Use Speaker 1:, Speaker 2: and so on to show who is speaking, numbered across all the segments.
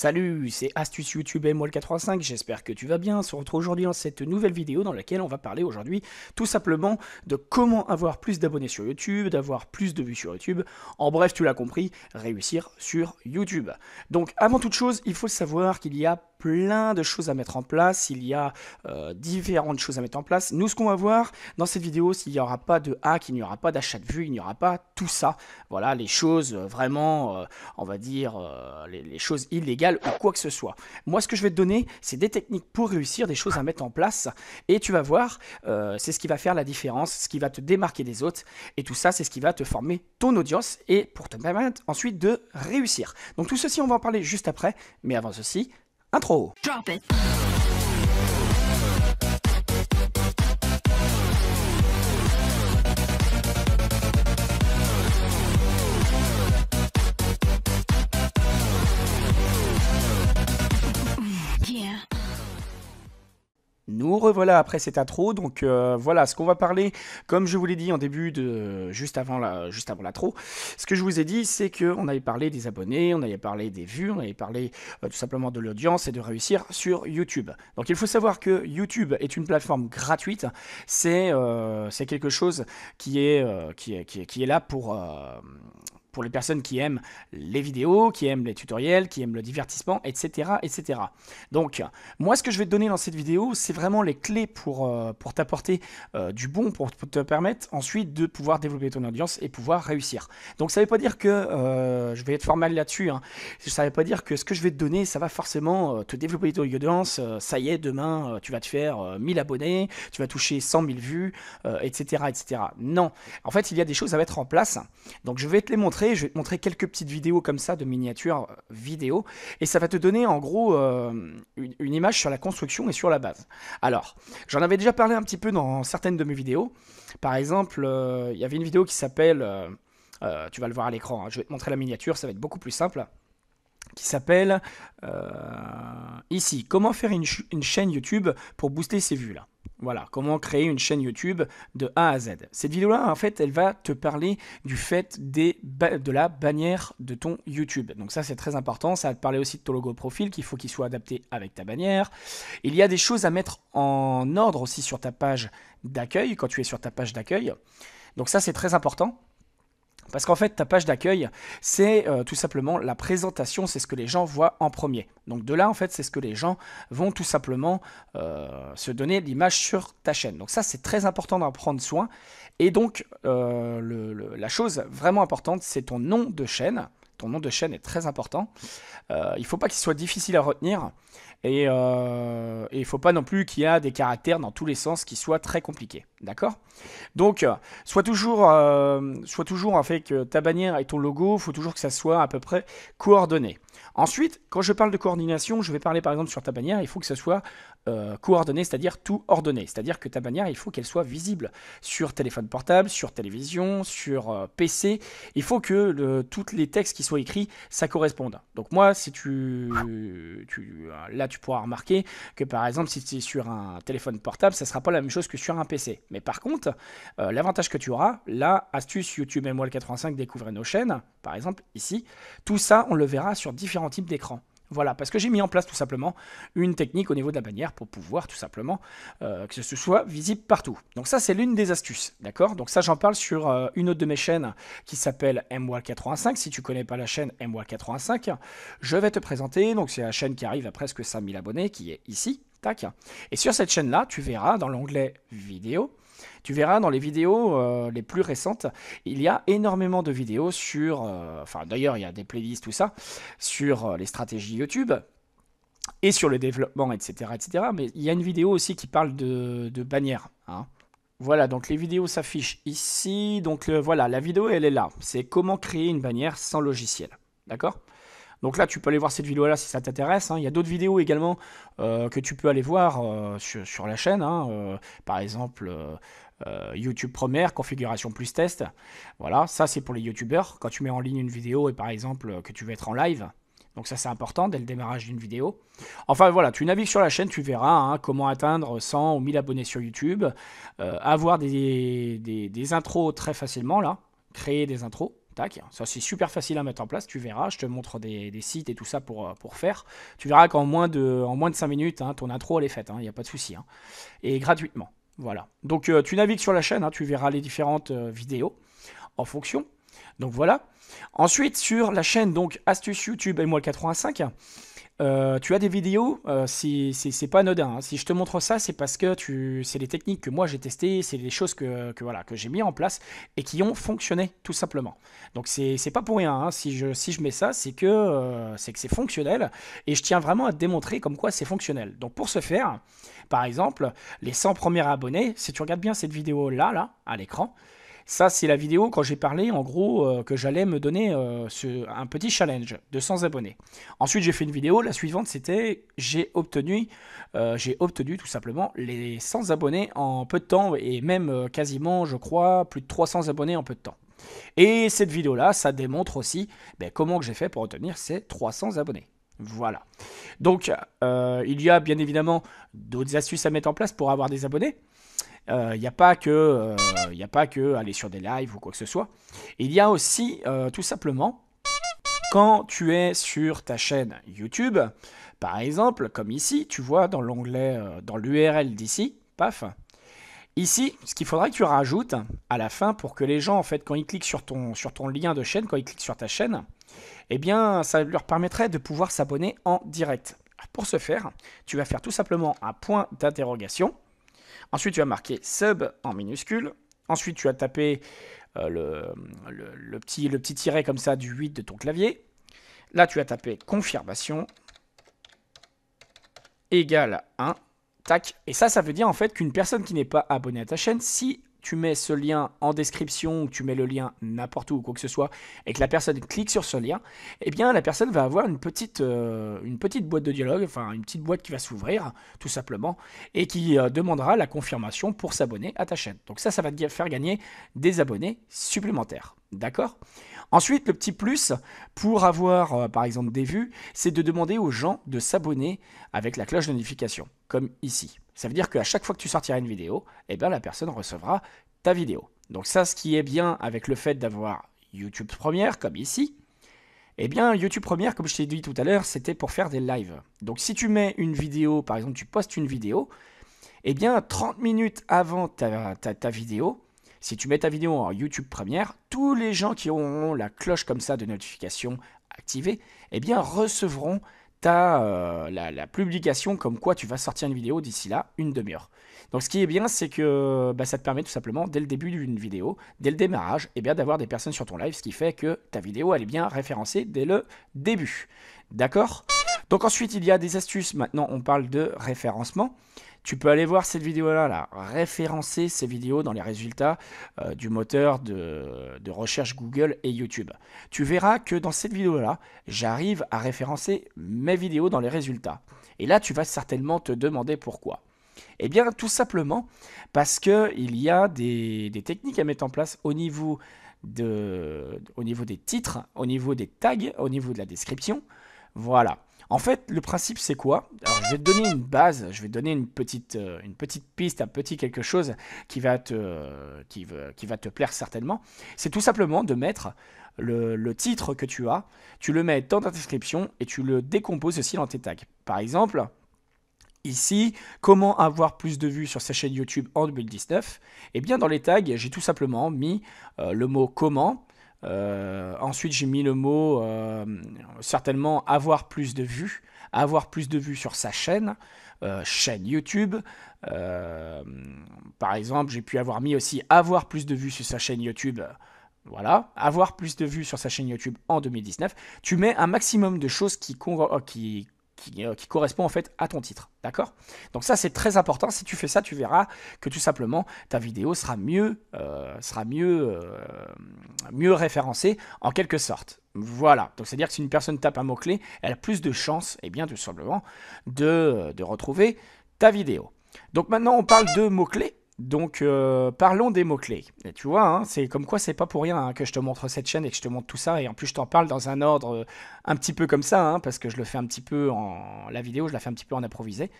Speaker 1: Salut, c'est Astuce YouTube et moi le 435, j'espère que tu vas bien. On se retrouve aujourd'hui dans cette nouvelle vidéo dans laquelle on va parler aujourd'hui tout simplement de comment avoir plus d'abonnés sur YouTube, d'avoir plus de vues sur YouTube. En bref, tu l'as compris, réussir sur YouTube. Donc avant toute chose, il faut savoir qu'il y a plein de choses à mettre en place, il y a euh, différentes choses à mettre en place. Nous, ce qu'on va voir dans cette vidéo, s'il n'y aura pas de hack, il n'y aura pas d'achat de vues, il n'y aura pas tout ça. Voilà, les choses euh, vraiment, euh, on va dire, les choses illégales ou quoi que ce soit. Moi, ce que je vais te donner, c'est des techniques pour réussir, des choses à mettre en place. Et tu vas voir, euh, c'est ce qui va faire la différence, ce qui va te démarquer des autres. Et tout ça, c'est ce qui va te former ton audience et pour te permettre ensuite de réussir. Donc tout ceci, on va en parler juste après. Mais avant ceci, intro. Euh, voilà revoilà après cette intro. Donc euh, voilà, ce qu'on va parler, comme je vous l'ai dit en début de juste avant la juste avant l'intro, ce que je vous ai dit, c'est que on avait parlé des abonnés, on avait parlé des vues, on avait parlé euh, tout simplement de l'audience et de réussir sur YouTube. Donc il faut savoir que YouTube est une plateforme gratuite. C'est c'est quelque chose qui est, qui est, qui est là pour les personnes qui aiment les vidéos, qui aiment les tutoriels, qui aiment le divertissement, etc. etc. Donc, moi, ce que je vais te donner dans cette vidéo, c'est vraiment les clés pour, euh, pour t'apporter euh, du bon, pour te permettre ensuite de pouvoir développer ton audience et pouvoir réussir. Donc, ça ne veut pas dire que euh, je vais être formel là-dessus. Hein. Ça ne veut pas dire que ce que je vais te donner, ça va forcément te développer ton audience. ça y est, demain, tu vas te faire 1000 abonnés, tu vas toucher 100 000 vues, etc., etc. Non. En fait, il y a des choses à mettre en place. Donc, je vais te les montrer je vais te montrer quelques petites vidéos comme ça de miniatures euh, vidéo, et ça va te donner en gros euh, une, image sur la construction et sur la base. Alors, j'en avais déjà parlé un petit peu dans certaines de mes vidéos. Par exemple, euh, il y avait une vidéo qui s'appelle, tu vas le voir à l'écran, hein, je vais te montrer la miniature, ça va être beaucoup plus simple qui s'appelle ici comment faire une, une, chaîne YouTube pour booster ses vues là. Voilà, comment créer une chaîne YouTube de A à Z. Cette vidéo-là, en fait, elle va te parler du fait de la bannière de ton YouTube. Donc ça, c'est très important. Ça va te parler aussi de ton logo profil, qu'il faut qu'il soit adapté avec ta bannière. Il y a des choses à mettre en ordre aussi sur ta page d'accueil, quand tu es sur ta page d'accueil. Donc ça, c'est très important. Parce qu'en fait, ta page d'accueil, c'est euh, tout simplement la présentation, c'est ce que les gens voient en premier. Donc de là, en fait, c'est ce que les gens vont tout simplement euh, se donner l'image sur ta chaîne. Donc ça, c'est très important d'en prendre soin. Et donc, euh, la chose vraiment importante, c'est ton nom de chaîne ton nom de chaîne est très important. Euh, il ne faut pas qu'il soit difficile à retenir et, euh, il ne faut pas non plus qu'il y ait des caractères dans tous les sens qui soient très compliqués. D'accord Donc, soit euh, toujours, en toujours avec ta bannière et ton logo, il faut toujours que ça soit à peu près coordonné. Ensuite, quand je parle de coordination, je vais parler par exemple sur ta bannière, il faut que ce soit euh, coordonné, c'est-à-dire tout ordonné. C'est-à-dire que ta bannière, il faut qu'elle soit visible sur téléphone portable, sur télévision, sur euh, PC. Il faut que le, les textes qui soient écrits, ça corresponde. Donc moi, si tu, là, tu pourras remarquer que par exemple, si tu es sur un téléphone portable, ça ne sera pas la même chose que sur un PC. Mais par contre, euh, l'avantage que tu auras, là, astuce YouTube le 85 découvrez nos chaînes, par exemple ici, tout ça, on le verra sur différents types d'écran Voilà, parce que j'ai mis en place tout simplement une technique au niveau de la bannière pour pouvoir tout simplement euh, que ce soit visible partout. Donc ça, c'est l'une des astuces, d'accord Donc ça, j'en parle sur euh, une autre de mes chaînes qui s'appelle MWall85. Si tu connais pas la chaîne MWall85, je vais te présenter. Donc c'est la chaîne qui arrive à presque 5000 abonnés, qui est ici, tac. Et sur cette chaîne-là, tu verras dans l'onglet vidéo, tu verras dans les vidéos euh, les plus récentes, il y a énormément de vidéos sur, euh, enfin d'ailleurs il y a des playlists, tout ça, sur euh, les stratégies YouTube et sur le développement, etc., etc. Mais il y a une vidéo aussi qui parle de, bannière. bannières. Hein. Voilà, donc les vidéos s'affichent ici. Donc voilà, la vidéo, elle est là. C'est comment créer une bannière sans logiciel. D'accord donc là, tu peux aller voir cette vidéo-là si ça t'intéresse. Hein. Il y a d'autres vidéos également euh, que tu peux aller voir euh, sur, la chaîne. Hein, euh, par exemple, YouTube Première, configuration plus test. Voilà, ça c'est pour les YouTubeurs. Quand tu mets en ligne une vidéo et par exemple que tu veux être en live. Donc ça c'est important dès le démarrage d'une vidéo. Enfin voilà, tu navigues sur la chaîne, tu verras hein, comment atteindre 100 ou 1000 abonnés sur YouTube, avoir des intros très facilement là, créer des intros ça c'est super facile à mettre en place, tu verras. Je te montre des, sites et tout ça pour, euh, pour faire. Tu verras qu'en moins de, en moins de 5 minutes, hein, ton intro elle est faite, hein, il n'y a pas de souci. Hein. Et gratuitement. Voilà. Donc euh, tu navigues sur la chaîne, tu verras les différentes euh, vidéos en fonction. Donc voilà. Ensuite, sur la chaîne donc Astuce YouTube et moi 85, euh, tu as des vidéos, euh, c'est pas anodin. Hein. Si je te montre ça, c'est parce que c'est les techniques que moi j'ai testées, c'est les choses que, j'ai mis en place et qui ont fonctionné tout simplement. Donc c'est pas pour rien. Hein. Si je mets ça, euh, c'est que c'est fonctionnel et je tiens vraiment à te démontrer comme quoi c'est fonctionnel. Donc pour ce faire, par exemple, les 100 premiers abonnés, si tu regardes bien cette vidéo là là à l'écran, ça, c'est la vidéo quand j'ai parlé, en gros, euh, que j'allais me donner euh, un petit challenge de 100 abonnés. Ensuite, j'ai fait une vidéo. La suivante, c'était j'ai obtenu, euh, obtenu tout simplement les 100 abonnés en peu de temps et même quasiment, je crois, plus de 300 abonnés en peu de temps. Et cette vidéo-là, ça démontre aussi ben, comment j'ai fait pour obtenir ces 300 abonnés. Voilà. Donc, il y a bien évidemment d'autres astuces à mettre en place pour avoir des abonnés. Il euh, n'y a pas que, euh, a pas que aller sur des lives ou quoi que ce soit. Il y a aussi euh, tout simplement quand tu es sur ta chaîne YouTube, par exemple, comme ici, tu vois dans l'onglet, dans l'URL d'ici, paf. Ici, ce qu'il faudrait que tu rajoutes à la fin pour que les gens, en fait, quand ils cliquent sur ton, sur ton lien de chaîne, quand ils cliquent sur ta chaîne, eh bien, ça leur permettrait de pouvoir s'abonner en direct. Pour ce faire, tu vas faire tout simplement un point d'interrogation Ensuite, tu as marqué sub en minuscule. Ensuite, tu as tapé euh, le, petit, le petit tiret comme ça du 8 de ton clavier. Là, tu as tapé confirmation égale 1. Tac. Et ça, ça veut dire en fait qu'une personne qui n'est pas abonnée à ta chaîne, si tu mets ce lien en description, ou tu mets le lien n'importe où ou quoi que ce soit, et que la personne clique sur ce lien, eh bien la personne va avoir une petite, euh, boîte de dialogue, enfin une petite boîte qui va s'ouvrir, tout simplement, et qui euh, demandera la confirmation pour s'abonner à ta chaîne. Donc ça, ça va te faire gagner des abonnés supplémentaires. D'accord Ensuite, le petit plus pour avoir euh, par exemple des vues, c'est de demander aux gens de s'abonner avec la cloche de notification, comme ici. Ça veut dire qu'à chaque fois que tu sortiras une vidéo, eh bien, la personne recevra ta vidéo. Donc ça, ce qui est bien avec le fait d'avoir YouTube Première, comme ici, eh bien, YouTube Première, comme je t'ai dit tout à l'heure, c'était pour faire des lives. Donc, si tu mets une vidéo, par exemple, tu postes une vidéo, eh bien, 30 minutes avant ta, vidéo, si tu mets ta vidéo en YouTube Première, tous les gens qui auront la cloche comme ça de notification activée, eh bien, recevront t'as euh, la, publication comme quoi tu vas sortir une vidéo d'ici là une demi-heure. Donc ce qui est bien, c'est que bah, ça te permet tout simplement, dès le début d'une vidéo, dès le démarrage, eh bien d'avoir des personnes sur ton live, ce qui fait que ta vidéo, elle est bien référencée dès le début. D'accord Donc ensuite, il y a des astuces. Maintenant, on parle de référencement. Tu peux aller voir cette vidéo-là, référencer ces vidéos dans les résultats euh, du moteur de, recherche Google et YouTube. Tu verras que dans cette vidéo-là, j'arrive à référencer mes vidéos dans les résultats. Et là, tu vas certainement te demander pourquoi. Eh bien, tout simplement parce qu'il y a des, des techniques à mettre en place au niveau de, au niveau des titres, au niveau des tags, au niveau de la description. Voilà. En fait, le principe, c'est quoi je vais te donner une base, je vais te donner une petite, euh, une petite piste, un petit quelque chose qui va te, euh, qui, qui va te plaire certainement. C'est tout simplement de mettre le, titre que tu as, tu le mets dans ta description et tu le décomposes aussi dans tes tags. Par exemple, ici, comment avoir plus de vues sur sa chaîne YouTube en 2019 Eh bien, dans les tags, j'ai tout simplement mis euh, le mot « comment » Euh, ensuite, j'ai mis le mot euh, certainement avoir plus de vues, avoir plus de vues sur sa chaîne, euh, chaîne YouTube. par exemple, j'ai pu avoir mis aussi avoir plus de vues sur sa chaîne YouTube. Voilà, avoir plus de vues sur sa chaîne YouTube en 2019. Tu mets un maximum de choses qui, qui euh, qui, correspond en fait à ton titre. D'accord Donc ça c'est très important. Si tu fais ça, tu verras que tout simplement ta vidéo sera mieux, euh, sera mieux, euh, mieux référencée en quelque sorte. Voilà. Donc c'est-à-dire que si une personne tape un mot-clé, elle a plus de chances, et eh bien tout simplement, de retrouver ta vidéo. Donc maintenant on parle de mots-clés donc euh, parlons des mots-clés. tu vois, hein, c'est comme quoi c'est pas pour rien hein, que je te montre cette chaîne et que je te montre tout ça. Et en plus je t'en parle dans un ordre euh, un petit peu comme ça, hein, parce que je le fais un petit peu en... La vidéo, je la fais un petit peu en improvisé.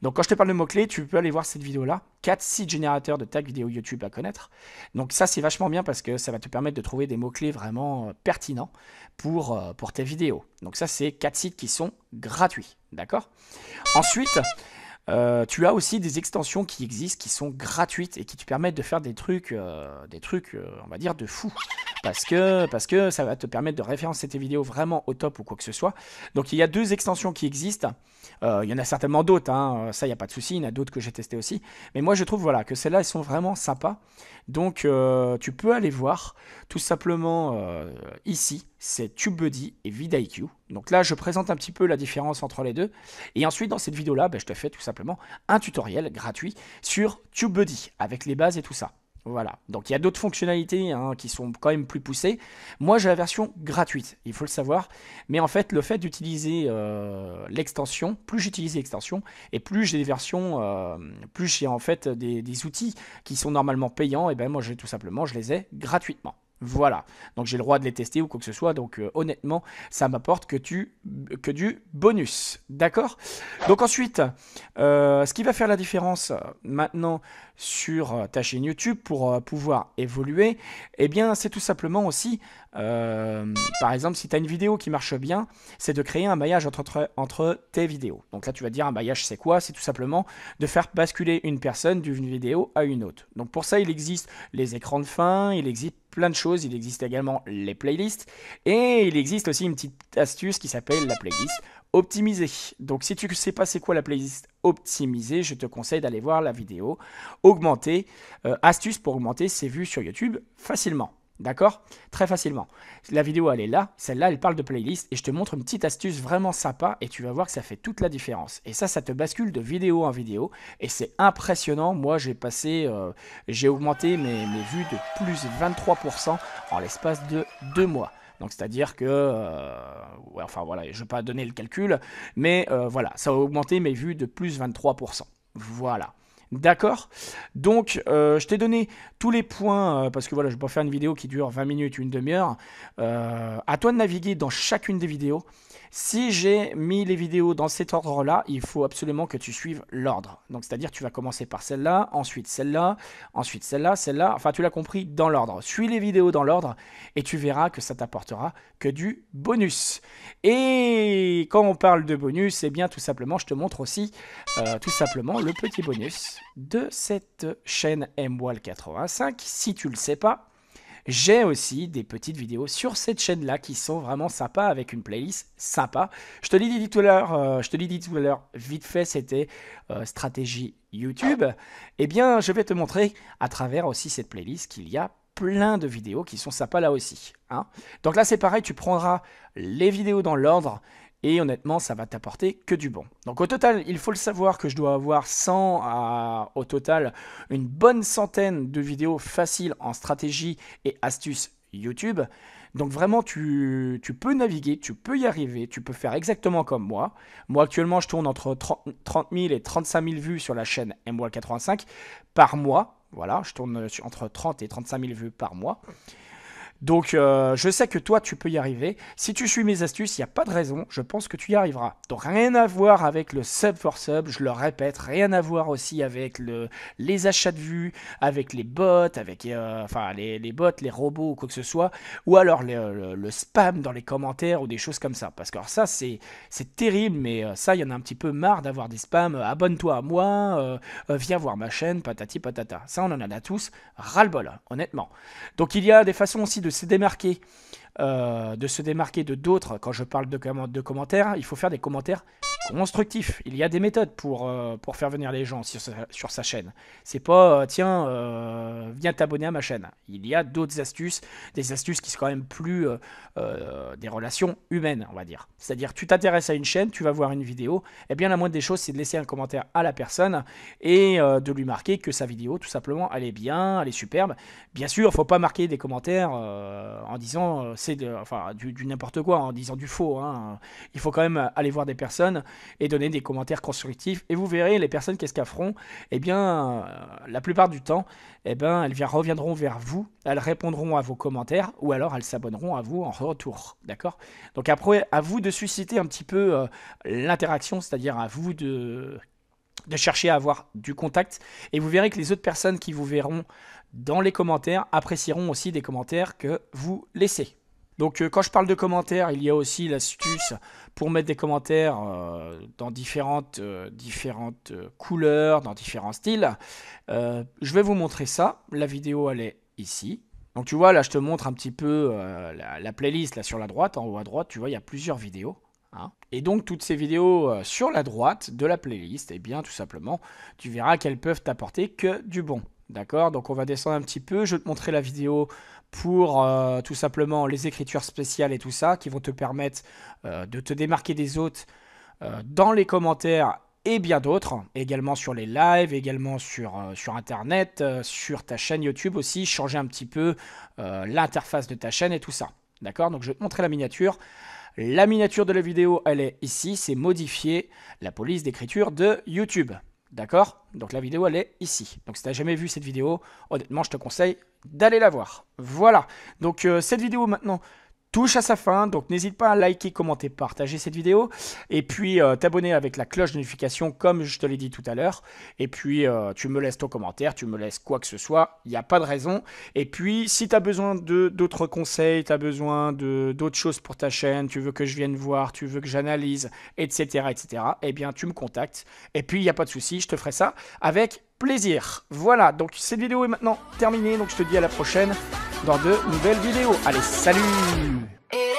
Speaker 1: Donc quand je te parle de mots-clés, tu peux aller voir cette vidéo-là. 4 sites générateurs de tags vidéo YouTube à connaître. Donc ça c'est vachement bien parce que ça va te permettre de trouver des mots-clés vraiment euh, pertinents pour, pour tes vidéos. Donc ça c'est 4 sites qui sont gratuits. D'accord Ensuite... Euh, tu as aussi des extensions qui existent, qui sont gratuites et qui te permettent de faire des trucs, euh, des trucs, euh, on va dire, de fou. Parce que, parce que ça va te permettre de référencer tes vidéos vraiment au top ou quoi que ce soit. Donc il y a deux extensions qui existent. Euh, il y en a certainement d'autres, hein. euh, ça, il n'y a pas de souci. Il y en a d'autres que j'ai testé aussi. Mais moi, je trouve voilà, que celles-là, elles sont vraiment sympas. Donc, euh, tu peux aller voir tout simplement ici c'est TubeBuddy et vidIQ. Donc là, je présente un petit peu la différence entre les deux. Et ensuite, dans cette vidéo-là, ben, je te fais tout simplement un tutoriel gratuit sur TubeBuddy avec les bases et tout ça. Voilà. Donc il y a d'autres fonctionnalités hein, qui sont quand même plus poussées. Moi j'ai la version gratuite, il faut le savoir. Mais en fait le fait d'utiliser euh, l'extension, plus j'utilise l'extension et plus j'ai des versions, euh, plus j'ai en fait des, outils qui sont normalement payants, et eh ben moi j'ai tout simplement je les ai gratuitement. Voilà. Donc j'ai le droit de les tester ou quoi que ce soit. Donc euh, honnêtement, ça m'apporte que, du bonus. D'accord Donc ensuite, euh, ce qui va faire la différence euh, maintenant sur ta chaîne YouTube pour pouvoir évoluer, eh bien c'est tout simplement aussi, par exemple, si tu as une vidéo qui marche bien, c'est de créer un maillage entre, tes vidéos. Donc là, tu vas dire un maillage, c'est quoi C'est tout simplement de faire basculer une personne d'une vidéo à une autre. Donc pour ça, il existe les écrans de fin, il existe plein de choses. Il existe également les playlists et il existe aussi une petite astuce qui s'appelle la playlist optimisée. Donc si tu ne sais pas c'est quoi la playlist optimisée, je te conseille d'aller voir la vidéo augmenter, euh, astuce pour augmenter ses vues sur YouTube facilement. D'accord Très facilement. La vidéo, elle est là. Celle-là, elle parle de playlist. Et je te montre une petite astuce vraiment sympa. Et tu vas voir que ça fait toute la différence. Et ça, ça te bascule de vidéo en vidéo. Et c'est impressionnant. Moi, j'ai passé... Euh, j'ai augmenté mes, vues de plus de 23% en l'espace de deux mois. Donc, c'est-à-dire que... Euh, enfin, voilà. Je ne vais pas donner le calcul. Mais euh, voilà. Ça a augmenté mes vues de plus de 23%. Voilà. D'accord Donc, euh, je t'ai donné tous les points, euh, parce que voilà, je ne vais pas faire une vidéo qui dure 20 minutes, ou une demi-heure. Euh, à toi de naviguer dans chacune des vidéos si j'ai mis les vidéos dans cet ordre-là, il faut absolument que tu suives l'ordre. Donc, c'est-à-dire, tu vas commencer par celle-là, ensuite celle-là, ensuite celle-là, celle-là. Enfin, tu l'as compris, dans l'ordre. Suis les vidéos dans l'ordre et tu verras que ça t'apportera que du bonus. Et quand on parle de bonus, eh bien, tout simplement, je te montre aussi, euh, tout simplement, le petit bonus de cette chaîne mwall 85 Si tu le sais pas, j'ai aussi des petites vidéos sur cette chaîne-là qui sont vraiment sympas avec une playlist sympa. Je te l'ai dit tout à l'heure, euh, je te l'ai dit tout vite fait, c'était euh, stratégie YouTube. Eh bien, je vais te montrer à travers aussi cette playlist qu'il y a plein de vidéos qui sont sympas là aussi. Hein. Donc là, c'est pareil, tu prendras les vidéos dans l'ordre et honnêtement ça va t'apporter que du bon. Donc au total, il faut le savoir que je dois avoir 100 à au total une bonne centaine de vidéos faciles en stratégie et astuces YouTube. Donc vraiment, tu, peux naviguer, tu peux y arriver, tu peux faire exactement comme moi. Moi actuellement, je tourne entre 30, 000 et 35 000 vues sur la chaîne mw 85 par mois. Voilà, je tourne euh, entre 30 et 35 000 vues par mois. Donc, euh, je sais que toi, tu peux y arriver. Si tu suis mes astuces, il n'y a pas de raison. Je pense que tu y arriveras. Donc, rien à voir avec le sub for sub. Je le répète, rien à voir aussi avec les achats de vues, avec les bots, avec euh, enfin les, bots, les robots ou quoi que ce soit, ou alors le, spam dans les commentaires ou des choses comme ça. Parce que ça, c'est c'est terrible, mais euh, ça, il y en a un petit peu marre d'avoir des spams. Abonne-toi à moi, viens voir ma chaîne, patati patata. Ça, on en a tous ras le bol, hein, honnêtement. Donc, il y a des façons aussi de s'est démarqué. Euh, de se démarquer de d'autres, quand je parle de, de, commentaires, il faut faire des commentaires constructifs. Il y a des méthodes pour, euh, pour faire venir les gens sur sa, sur sa chaîne. C'est pas, euh, tiens, viens t'abonner à ma chaîne. Il y a d'autres astuces, des astuces qui sont quand même plus des relations humaines, on va dire. C'est-à-dire, tu t'intéresses à une chaîne, tu vas voir une vidéo, et eh bien la moindre des choses, c'est de laisser un commentaire à la personne et de lui marquer que sa vidéo, tout simplement, elle est bien, elle est superbe. Bien sûr, il faut pas marquer des commentaires en disant c'est enfin, du, n'importe quoi en disant du faux. Hein. Il faut quand même euh, aller voir des personnes et donner des commentaires constructifs. Et vous verrez, les personnes qu'est-ce qu'elles feront Eh bien, euh, la plupart du temps, eh ben, elles reviendront vers vous, elles répondront à vos commentaires ou alors elles s'abonneront à vous en retour. D'accord Donc après, à vous de susciter un petit peu euh, l'interaction, c'est-à-dire à vous de de chercher à avoir du contact. Et vous verrez que les autres personnes qui vous verront dans les commentaires apprécieront aussi des commentaires que vous laissez. Donc euh, quand je parle de commentaires, il y a aussi l'astuce pour mettre des commentaires euh, dans différentes, euh, différentes couleurs, dans différents styles. je vais vous montrer ça. La vidéo, elle est ici. Donc tu vois, là, je te montre un petit peu la, playlist là sur la droite, en haut à droite, tu vois, il y a plusieurs vidéos. Hein. Et donc toutes ces vidéos sur la droite de la playlist, eh bien tout simplement, tu verras qu'elles peuvent t'apporter que du bon. D'accord Donc on va descendre un petit peu, je vais te montrer la vidéo pour euh, tout simplement les écritures spéciales et tout ça, qui vont te permettre euh, de te démarquer des autres euh, dans les commentaires et bien d'autres, également sur les lives, également sur, sur Internet, sur ta chaîne YouTube aussi, changer un petit peu l'interface de ta chaîne et tout ça. D'accord Donc je vais te montrer la miniature. La miniature de la vidéo, elle est ici, c'est modifier la police d'écriture de YouTube. D'accord Donc la vidéo, elle est ici. Donc si tu n'as jamais vu cette vidéo, honnêtement, je te conseille d'aller la voir. Voilà, donc euh, cette vidéo maintenant touche à sa fin, donc n'hésite pas à liker, commenter, partager cette vidéo, et puis euh, t'abonner avec la cloche de notification comme je te l'ai dit tout à l'heure, et puis euh, tu me laisses ton commentaire, tu me laisses quoi que ce soit, il n'y a pas de raison, et puis si tu as besoin d'autres conseils, tu as besoin d'autres choses pour ta chaîne, tu veux que je vienne voir, tu veux que j'analyse, etc., etc., eh bien tu me contactes, et puis il n'y a pas de souci, je te ferai ça avec plaisir. Voilà, donc cette vidéo est maintenant terminée, donc je te dis à la prochaine dans de nouvelles vidéos. Allez, salut